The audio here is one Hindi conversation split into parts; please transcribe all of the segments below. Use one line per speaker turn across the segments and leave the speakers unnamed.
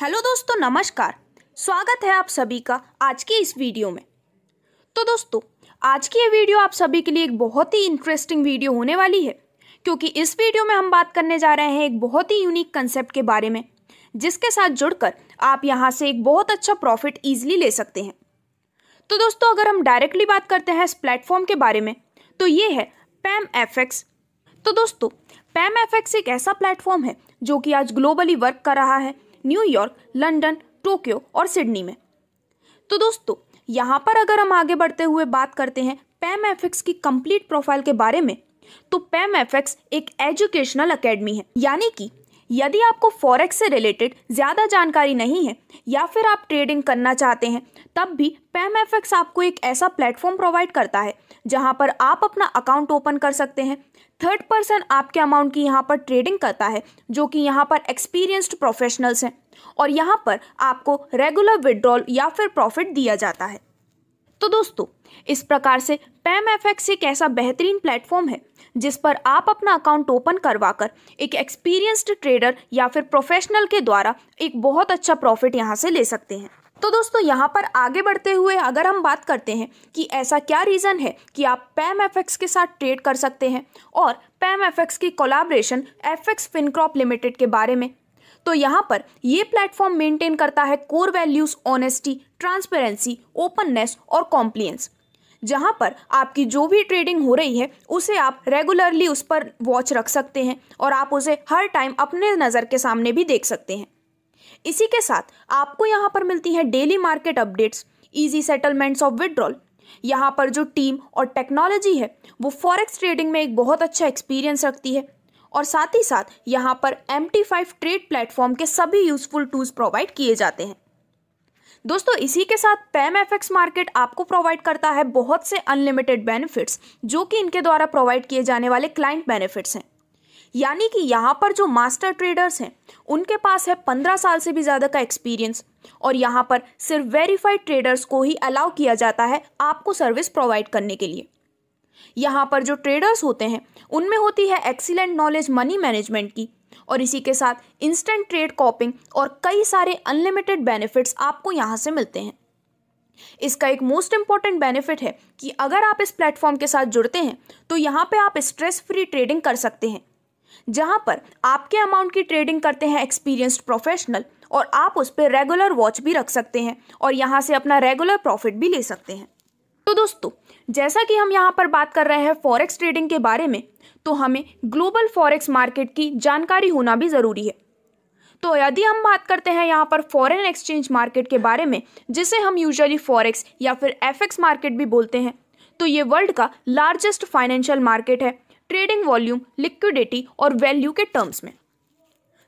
हेलो दोस्तों नमस्कार स्वागत है आप सभी का आज की इस वीडियो में तो दोस्तों आज की ये वीडियो आप सभी के लिए एक बहुत ही इंटरेस्टिंग वीडियो होने वाली है क्योंकि इस वीडियो में हम बात करने जा रहे हैं एक बहुत ही यूनिक कंसेप्ट के बारे में जिसके साथ जुड़कर आप यहाँ से एक बहुत अच्छा प्रॉफिट ईजिली ले सकते हैं तो दोस्तों अगर हम डायरेक्टली बात करते हैं इस प्लेटफॉर्म के बारे में तो ये है पैम एफ तो दोस्तों पैम एफ एक ऐसा प्लेटफॉर्म है जो कि आज ग्लोबली वर्क कर रहा है न्यूयॉर्क लंदन टोक्यो और सिडनी में तो दोस्तों यहाँ पर अगर हम आगे बढ़ते हुए बात करते हैं पैम एफ की कंप्लीट प्रोफाइल के बारे में तो पैम एफ एक एजुकेशनल अकेडमी है यानी कि यदि आपको फॉरेक्स से रिलेटेड ज़्यादा जानकारी नहीं है या फिर आप ट्रेडिंग करना चाहते हैं तब भी पैम एफ आपको एक ऐसा प्लेटफॉर्म प्रोवाइड करता है जहां पर आप अपना अकाउंट ओपन कर सकते हैं थर्ड पर्सन आपके अमाउंट की यहाँ पर ट्रेडिंग करता है जो कि यहाँ पर एक्सपीरियंस्ड प्रोफेशनल्स हैं और यहाँ पर आपको रेगुलर विड्रॉल या फिर प्रॉफिट दिया जाता है तो दोस्तों इस प्रकार से पैम एफ एक्स एक ऐसा बेहतरीन प्लेटफॉर्म है जिस पर आप अपना अकाउंट ओपन करवाकर एक एक्सपीरियंस्ड ट्रेडर या फिर प्रोफेशनल के द्वारा एक बहुत अच्छा प्रॉफिट यहाँ से ले सकते हैं तो दोस्तों यहाँ पर आगे बढ़ते हुए अगर हम बात करते हैं कि ऐसा क्या रीज़न है कि आप पैम एफ के साथ ट्रेड कर सकते हैं और पैम एफ की collaboration F X Fincorp limited के बारे में तो यहाँ पर ये प्लेटफॉर्म मेंटेन करता है core values honesty transparency openness और कॉम्प्लियंस जहाँ पर आपकी जो भी ट्रेडिंग हो रही है उसे आप रेगुलरली उस पर वॉच रख सकते हैं और आप उसे हर टाइम अपने नज़र के सामने भी देख सकते हैं इसी के साथ आपको यहाँ पर मिलती है daily market updates easy settlements of withdrawal यहाँ पर जो टीम और टेक्नोलॉजी है वो फॉरेक्स ट्रेडिंग में एक बहुत अच्छा एक्सपीरियंस रखती है और साथ ही साथ यहाँ पर M T five trade platform के सभी यूजफुल टूल्स प्रोवाइड किए जाते हैं दोस्तों इसी के साथ पैम एफ मार्केट आपको प्रोवाइड करता है बहुत से अनलिमिटेड बेनिफिट्स जो कि इनके द्वारा प्रोवाइड किए जाने वाले क्लाइंट बेनिफिट्स हैं यानी कि यहाँ पर जो मास्टर ट्रेडर्स हैं उनके पास है पंद्रह साल से भी ज़्यादा का एक्सपीरियंस और यहाँ पर सिर्फ वेरीफाइड ट्रेडर्स को ही अलाउ किया जाता है आपको सर्विस प्रोवाइड करने के लिए यहाँ पर जो ट्रेडर्स होते हैं उनमें होती है एक्सीलेंट नॉलेज मनी मैनेजमेंट की और इसी के साथ इंस्टेंट ट्रेड कॉपिंग और कई सारे अनलिमिटेड बेनिफिट्स आपको यहाँ से मिलते हैं इसका एक मोस्ट इंपॉर्टेंट बेनिफिट है कि अगर आप इस प्लेटफॉर्म के साथ जुड़ते हैं तो यहाँ पे आप स्ट्रेस फ्री ट्रेडिंग कर सकते हैं जहां पर आपके अमाउंट की ट्रेडिंग करते हैं एक्सपीरियंस्ड प्रोफेशनल और आप उस पर रेगुलर वॉच भी रख सकते हैं और यहाँ से अपना रेगुलर प्रॉफिट भी ले सकते हैं तो दोस्तों जैसा कि हम यहाँ पर बात कर रहे हैं फॉरेक्स ट्रेडिंग के बारे में तो हमें ग्लोबल फॉरेक्स मार्केट की जानकारी होना भी ज़रूरी है तो यदि हम बात करते हैं यहाँ पर फॉरेन एक्सचेंज मार्केट के बारे में जिसे हम यूजुअली फॉरेक्स या फिर एफ मार्केट भी बोलते हैं तो ये वर्ल्ड का लार्जेस्ट फाइनेंशियल मार्केट है ट्रेडिंग वॉल्यूम लिक्विडिटी और वैल्यू के टर्म्स में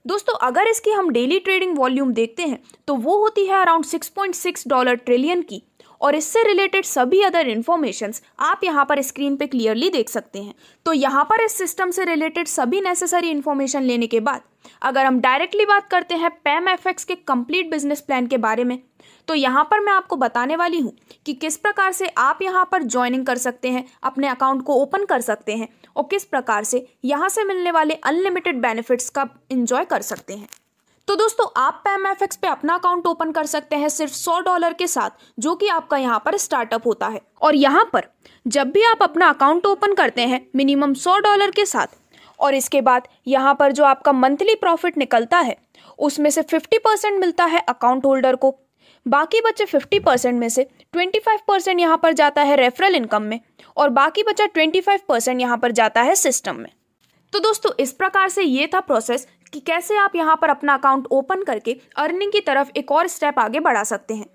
दोस्तों अगर इसकी हम डेली ट्रेडिंग वॉल्यूम देखते हैं तो वो होती है अराउंड 6.6 डॉलर ट्रिलियन की और इससे रिलेटेड सभी अदर इन्फॉर्मेशंस आप यहाँ पर स्क्रीन पे क्लियरली देख सकते हैं तो यहाँ पर इस सिस्टम से रिलेटेड सभी नेसेसरी इन्फॉर्मेशन लेने के बाद अगर हम डायरेक्टली बात करते हैं पैम एफ के कंप्लीट बिजनेस प्लान के बारे में तो यहाँ पर मैं आपको बताने वाली हूँ कि किस प्रकार से आप यहाँ पर ज्वाइनिंग कर सकते हैं अपने अकाउंट को ओपन कर सकते हैं और किस प्रकार से यहाँ से मिलने वाले अनलिमिटेड बेनिफिट्स का इंजॉय कर सकते हैं तो दोस्तों आप पैम एफ पे अपना अकाउंट ओपन कर सकते हैं सिर्फ सौ डॉलर के साथ जो कि आपका यहाँ पर स्टार्टअप होता है और यहाँ पर जब भी आप अपना अकाउंट ओपन करते हैं मिनिमम सौ डॉलर के साथ और इसके बाद यहाँ पर जो आपका मंथली प्रॉफिट निकलता है उसमें से फिफ्टी परसेंट मिलता है अकाउंट होल्डर को बाकी बचे 50 परसेंट में से 25 परसेंट यहाँ पर जाता है रेफरल इनकम में और बाकी बचा 25 परसेंट यहाँ पर जाता है सिस्टम में तो दोस्तों इस प्रकार से ये था प्रोसेस कि कैसे आप यहाँ पर अपना अकाउंट ओपन करके अर्निंग की तरफ एक और स्टेप आगे बढ़ा सकते हैं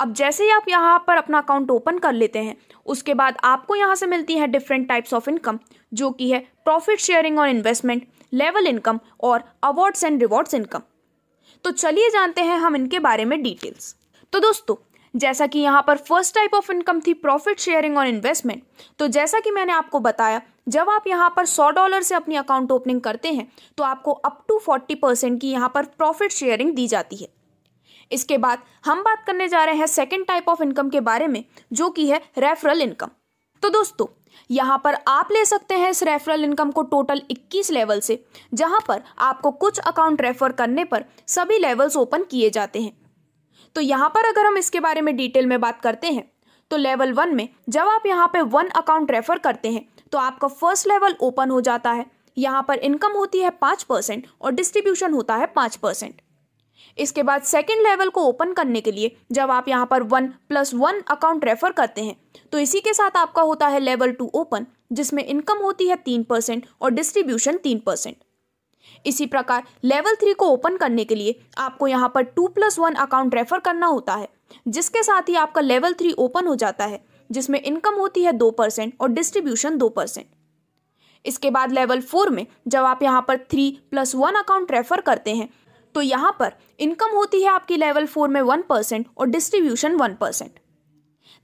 अब जैसे ही आप यहाँ पर अपना अकाउंट ओपन कर लेते हैं उसके बाद आपको यहाँ से मिलती है डिफरेंट टाइप्स ऑफ इनकम जो कि है प्रॉफिट शेयरिंग और इन्वेस्टमेंट लेवल इनकम और अवार्ड्स एंड रिवॉर्ड्स इनकम तो चलिए जानते हैं हम इनके बारे में डिटेल्स तो दोस्तों जैसा कि यहाँ पर फर्स्ट टाइप ऑफ इनकम थी प्रॉफिट शेयरिंग और इन्वेस्टमेंट तो जैसा कि मैंने आपको बताया जब आप यहाँ पर सौ डॉलर से अपनी अकाउंट ओपनिंग करते हैं तो आपको अप टू फोर्टी परसेंट की यहाँ पर प्रॉफिट शेयरिंग दी जाती है इसके बाद हम बात करने जा रहे हैं सेकेंड टाइप ऑफ इनकम के बारे में जो कि है रेफरल इनकम तो दोस्तों यहाँ पर आप ले सकते हैं इस रेफरल इनकम को टोटल 21 लेवल से जहाँ पर आपको कुछ अकाउंट रेफर करने पर सभी लेवल्स ओपन किए जाते हैं तो यहाँ पर अगर हम इसके बारे में डिटेल में बात करते हैं तो लेवल वन में जब आप यहाँ पे वन अकाउंट रेफर करते हैं तो आपका फर्स्ट लेवल ओपन हो जाता है यहाँ पर इनकम होती है पाँच परसेंट और डिस्ट्रीब्यूशन होता है पाँच परसेंट इसके बाद सेकेंड लेवल को ओपन करने के लिए जब आप यहाँ पर one plus one account refer करते हैं तो इसी के साथ आपका होता है लेवल टू ओपन जिसमें इनकम होती है तीन परसेंट और डिस्ट्रीब्यूशन तीन परसेंट इसी प्रकार लेवल थ्री को ओपन करने के लिए आपको यहाँ पर two plus one account refer करना होता है जिसके साथ ही आपका लेवल थ्री ओपन हो जाता है जिसमें इनकम होती है दो परसेंट और डिस्ट्रीब्यूशन दो परसेंट इसके बाद लेवल फोर में जब आप यहाँ पर three plus one account refer करते हैं तो यहाँ पर इनकम होती है आपकी लेवल फोर में वन परसेंट और डिस्ट्रीब्यूशन वन परसेंट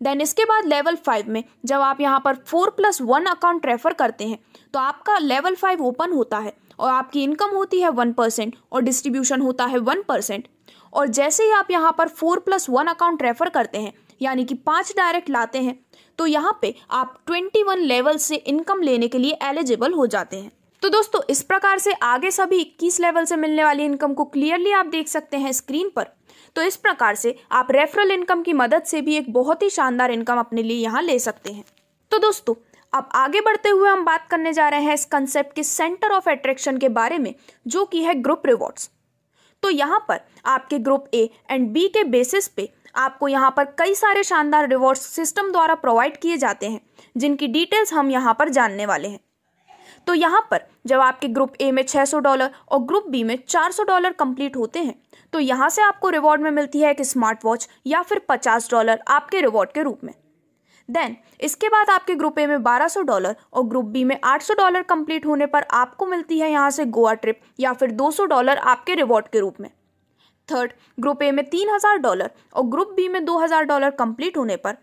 देन इसके बाद लेवल फाइव में जब आप यहाँ पर four plus one account refer करते हैं तो आपका लेवल फाइव ओपन होता है और आपकी इनकम होती है वन परसेंट और डिस्ट्रीब्यूशन होता है वन परसेंट और जैसे ही आप यहाँ पर four plus one account refer करते हैं यानी कि पाँच डायरेक्ट लाते हैं तो यहाँ पे आप ट्वेंटी वन लेवल से इनकम लेने के लिए एलिजिबल हो जाते हैं तो दोस्तों इस प्रकार से आगे सभी इक्कीस लेवल से मिलने वाली इनकम को क्लियरली आप देख सकते हैं स्क्रीन पर तो इस प्रकार से आप रेफरल इनकम की मदद से भी एक बहुत ही शानदार इनकम अपने लिए यहाँ ले सकते हैं तो दोस्तों अब आगे बढ़ते हुए हम बात करने जा रहे हैं इस कंसेप्ट के सेंटर ऑफ अट्रैक्शन के बारे में जो कि है ग्रुप रिवॉर्ड्स तो यहाँ पर आपके ग्रुप ए एंड बी के बेसिस पे आपको यहाँ पर कई सारे शानदार रिवॉर्ड्स सिस्टम द्वारा प्रोवाइड किए जाते हैं जिनकी डिटेल्स हम यहाँ पर जानने वाले हैं तो यहाँ पर जब आपके ग्रुप ए में 600 डॉलर और ग्रुप बी में 400 डॉलर कंप्लीट होते हैं तो यहाँ से आपको रिवॉर्ड में मिलती है एक स्मार्ट वॉच या फिर 50 डॉलर आपके रिवॉर्ड के रूप में देन इसके बाद आपके ग्रुप ए में 1200 डॉलर और ग्रुप बी में 800 डॉलर कंप्लीट होने पर आपको मिलती है यहाँ से गोवा ट्रिप या फिर 200 डॉलर आपके रिवॉर्ड के रूप में थर्ड ग्रुप ए में 3000 डॉलर और ग्रुप बी में 2000 डॉलर कंप्लीट होने पर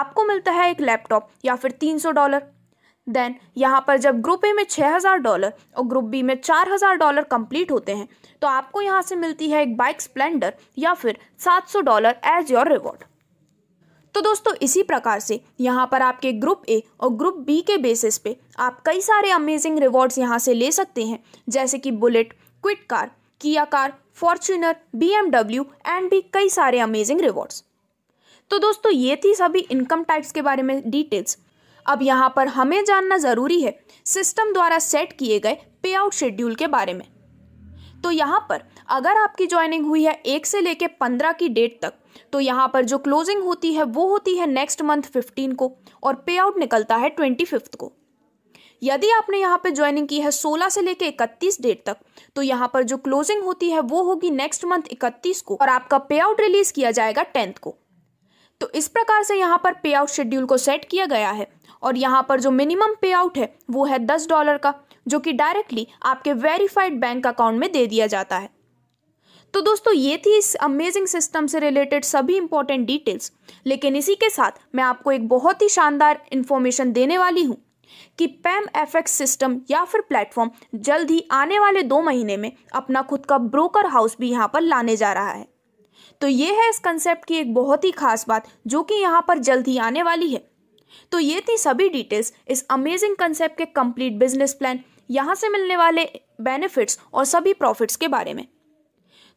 आपको मिलता है एक लैपटॉप या फिर 300 डॉलर देन यहाँ पर जब ग्रुप ए में छः हज़ार डॉलर और ग्रुप बी में चार हज़ार डॉलर कंप्लीट होते हैं तो आपको यहाँ से मिलती है एक बाइक स्प्लेंडर या फिर सात सौ डॉलर एज योर रिवॉर्ड तो दोस्तों इसी प्रकार से यहाँ पर आपके ग्रुप ए और ग्रुप बी के बेसिस पे आप कई सारे अमेजिंग रिवॉर्ड्स यहाँ से ले सकते हैं जैसे कि bullet Kwid car Kia car Fortuner बी एंड भी कई सारे अमेजिंग रिवॉर्ड्स तो दोस्तों ये थी सभी इनकम टाइप्स के बारे में डिटेल्स अब यहाँ पर हमें जानना ज़रूरी है सिस्टम द्वारा सेट किए गए पे आउट शेड्यूल के बारे में तो यहाँ पर अगर आपकी ज्वाइनिंग हुई है एक से लेके पंद्रह की डेट तक तो यहाँ पर जो क्लोजिंग होती है वो होती है नेक्स्ट मंथ फिफ्टीन को और पे आउट निकलता है ट्वेंटी फिफ्थ को यदि आपने यहाँ पर ज्वाइनिंग की है सोलह से लेकर इकतीस डेट तक तो यहाँ पर जो क्लोजिंग होती है वो होगी नेक्स्ट मंथ इकतीस को और आपका पे आउट रिलीज किया जाएगा टेंथ को तो इस प्रकार से यहाँ पर पे आउट शेड्यूल को सेट किया गया है और यहाँ पर जो मिनिमम पे आउट है वो है दस डॉलर का जो कि डायरेक्टली आपके वेरीफाइड बैंक अकाउंट में दे दिया जाता है तो दोस्तों ये थी इस अमेजिंग सिस्टम से रिलेटेड सभी इंपॉर्टेंट डिटेल्स लेकिन इसी के साथ मैं आपको एक बहुत ही शानदार इन्फॉर्मेशन देने वाली हूँ कि पैम एफ सिस्टम या फिर प्लेटफॉर्म जल्द ही आने वाले दो महीने में अपना खुद का ब्रोकर हाउस भी यहाँ पर लाने जा रहा है तो ये है इस कंसेप्ट की एक बहुत ही खास बात जो कि यहाँ पर जल्द ही आने वाली है तो ये थी सभी डिटेल्स इस अमेजिंग कंसेप्ट के कंप्लीट बिजनेस प्लान यहाँ से मिलने वाले बेनिफिट्स और सभी प्रॉफिट्स के बारे में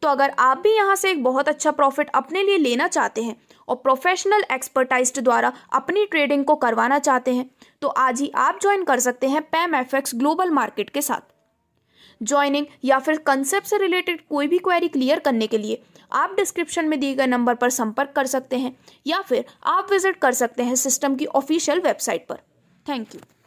तो अगर आप भी यहाँ से एक बहुत अच्छा प्रॉफिट अपने लिए लेना चाहते हैं और प्रोफेशनल एक्सपर्टाइज द्वारा अपनी ट्रेडिंग को करवाना चाहते हैं तो आज ही आप ज्वाइन कर सकते हैं पैम एफ ग्लोबल मार्केट के साथ ज्वाइनिंग या फिर कंसेप्ट से रिलेटेड कोई भी क्वेरी क्लियर करने के लिए आप डिस्क्रिप्शन में दिए गए नंबर पर संपर्क कर सकते हैं या फिर आप विजिट कर सकते हैं सिस्टम की ऑफिशियल वेबसाइट पर थैंक यू